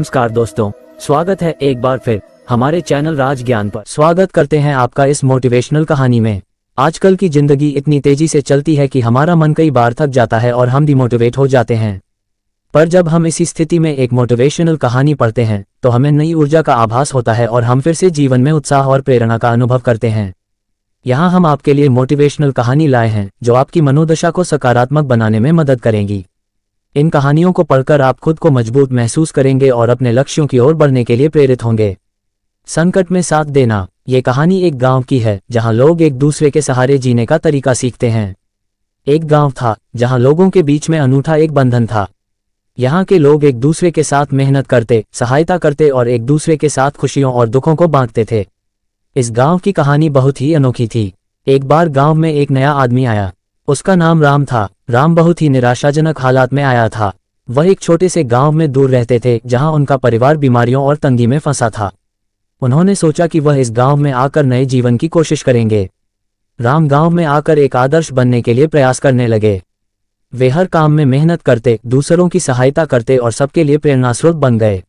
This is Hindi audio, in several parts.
नमस्कार दोस्तों स्वागत है एक बार फिर हमारे चैनल राज ज्ञान पर स्वागत करते हैं आपका इस मोटिवेशनल कहानी में आजकल की जिंदगी इतनी तेजी से चलती है कि हमारा मन कई बार थक जाता है और हम डिमोटिवेट हो जाते हैं पर जब हम इसी स्थिति में एक मोटिवेशनल कहानी पढ़ते हैं तो हमें नई ऊर्जा का आभास होता है और हम फिर से जीवन में उत्साह और प्रेरणा का अनुभव करते हैं यहाँ हम आपके लिए मोटिवेशनल कहानी लाए हैं जो आपकी मनोदशा को सकारात्मक बनाने में मदद करेंगी इन कहानियों को पढ़कर आप खुद को मजबूत महसूस करेंगे और अपने लक्ष्यों की ओर बढ़ने के लिए प्रेरित होंगे संकट में साथ देना ये कहानी एक गांव की है जहां लोग एक दूसरे के सहारे जीने का तरीका सीखते हैं एक गांव था जहां लोगों के बीच में अनूठा एक बंधन था यहां के लोग एक दूसरे के साथ मेहनत करते सहायता करते और एक दूसरे के साथ खुशियों और दुखों को बांटते थे इस गांव की कहानी बहुत ही अनोखी थी एक बार गांव में एक नया आदमी आया उसका नाम राम था राम बहुत ही निराशाजनक हालात में आया था वह एक छोटे से गांव में दूर रहते थे जहां उनका परिवार बीमारियों और तंगी में फंसा था उन्होंने सोचा कि वह इस गांव में आकर नए जीवन की कोशिश करेंगे राम गांव में आकर एक आदर्श बनने के लिए प्रयास करने लगे वे हर काम में मेहनत करते दूसरों की सहायता करते और सबके लिए प्रेरणा स्रोत बन गए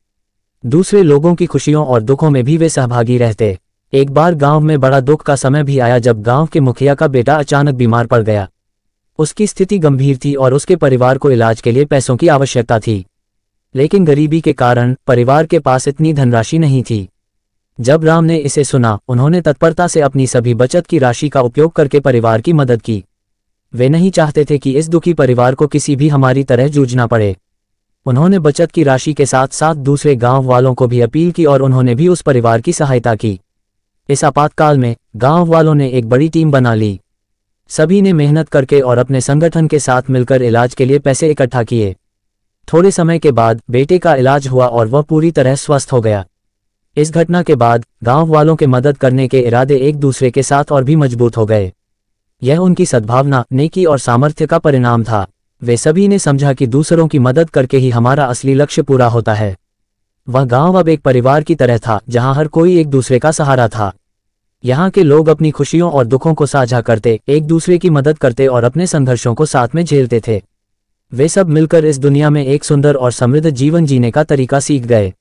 दूसरे लोगों की खुशियों और दुखों में भी वे सहभागी रहते एक बार गांव में बड़ा दुख का समय भी आया जब गांव के मुखिया का बेटा अचानक बीमार पड़ गया उसकी स्थिति गंभीर थी और उसके परिवार को इलाज के लिए पैसों की आवश्यकता थी लेकिन गरीबी के कारण परिवार के पास इतनी धनराशि नहीं थी जब राम ने इसे सुना उन्होंने तत्परता से अपनी सभी बचत की राशि का उपयोग करके परिवार की मदद की वे नहीं चाहते थे कि इस दुखी परिवार को किसी भी हमारी तरह जूझना पड़े उन्होंने बचत की राशि के साथ साथ दूसरे गांव वालों को भी अपील की और उन्होंने भी उस परिवार की सहायता की इस आपातकाल में गांव वालों ने एक बड़ी टीम बना ली सभी ने मेहनत करके और अपने संगठन के साथ मिलकर इलाज के लिए पैसे इकट्ठा किए थोड़े समय के बाद बेटे का इलाज हुआ और वह पूरी तरह स्वस्थ हो गया इस घटना के बाद गांव वालों के मदद करने के इरादे एक दूसरे के साथ और भी मजबूत हो गए यह उनकी सद्भावना नेकी और सामर्थ्य का परिणाम था वे सभी ने समझा कि दूसरों की मदद करके ही हमारा असली लक्ष्य पूरा होता है वह गांव अब एक परिवार की तरह था जहां हर कोई एक दूसरे का सहारा था यहाँ के लोग अपनी खुशियों और दुखों को साझा करते एक दूसरे की मदद करते और अपने संघर्षों को साथ में झेलते थे वे सब मिलकर इस दुनिया में एक सुंदर और समृद्ध जीवन जीने का तरीका सीख गए